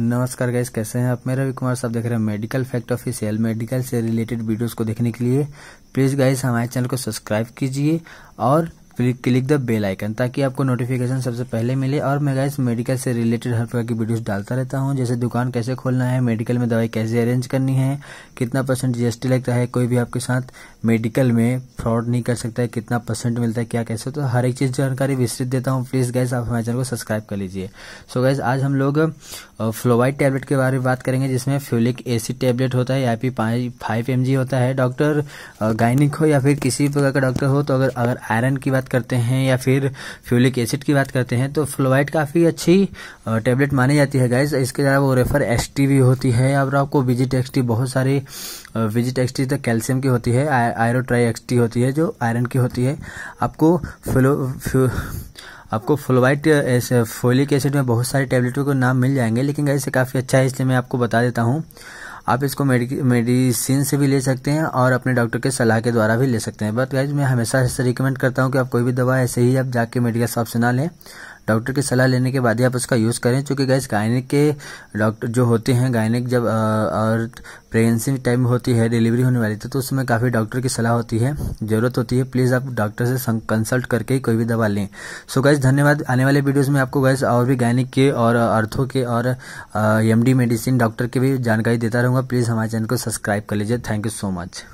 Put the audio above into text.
नमस्कार गाइस कैसे हैं आप मैं रवि कुमार साहब देख रहे हैं मेडिकल फैक्ट ऑफिशियल मेडिकल से रिलेटेड वीडियोस को देखने के लिए प्लीज़ गाइस हमारे चैनल को सब्सक्राइब कीजिए और please click the bell icon ताकि आपको नोटिफिकेशन सबसे पहले मिले और मैं गाइस मेडिकल से रिलेटेड हर प्रकार की वीडियोस डालता रहता हूँ जैसे दुकान कैसे खोलना है मेडिकल में दवाई कैसे अरेंज करनी है कितना परसेंट जीएसटी लगता है कोई भी आपके साथ मेडिकल में फ्रॉड नहीं कर सकता है कितना परसेंट मिलता है क्या कैसे तो हर एक चीज़ जानकारी विस्तृत देता हूँ प्लीज़ गैस आप हमारे चैनल को सब्सक्राइब कर लीजिए सो गैस आज हम लोग फ्लोवाइड टैबलेट के बारे में बात करेंगे जिसमें फ्यूलिक एसिड टैबलेट होता है आई पी फाइव एम होता है डॉक्टर गायनिक हो या फिर किसी भी प्रकार का डॉक्टर हो तो अगर अगर आयरन की बात करते हैं या फिर फ्यूलिक एसिड की बात करते हैं तो फ्लोवाइड काफ़ी अच्छी टेबलेट मानी जाती है गाइज इसके अलावा वो रेफर एस भी होती है और आपको विजिट एक्स बहुत सारी विजिट एक्स तो कैल्शियम की होती है आयरोट्राई एक्स होती है जो आयरन की होती है आपको फ्लो आपको फ्लोवाइट फोलिक एसिड में बहुत सारे टेबलेटों के नाम मिल जाएंगे लेकिन ऐसे काफ़ी अच्छा है इसलिए मैं आपको बता देता हूँ आप इसको मेडिसिन से भी ले सकते हैं और अपने डॉक्टर के सलाह के द्वारा भी ले सकते हैं बट गाइज मैं हमेशा ऐसे रिकमेंड करता हूँ कि आप कोई भी दवा ऐसे ही आप जाके मेडिकल शॉप से ना लें डॉक्टर की सलाह लेने के बाद ही आप उसका यूज़ करें क्योंकि गैस गायनिक के डॉक्टर जो होते हैं गायनिक जब और प्रेगनेंसी टाइम होती है डिलीवरी होने वाली थी तो, तो उसमें काफ़ी डॉक्टर की सलाह होती है ज़रूरत होती है प्लीज़ आप डॉक्टर से कंसल्ट करके ही कोई भी दवा लें सो गैस धन्यवाद आने वाले वीडियोज़ में आपको गैस और भी गायनिक के और अर्थों के और एम मेडिसिन डॉक्टर की भी जानकारी देता रहूँगा प्लीज़ हमारे चैनल को सब्सक्राइब कर लीजिए थैंक यू सो मच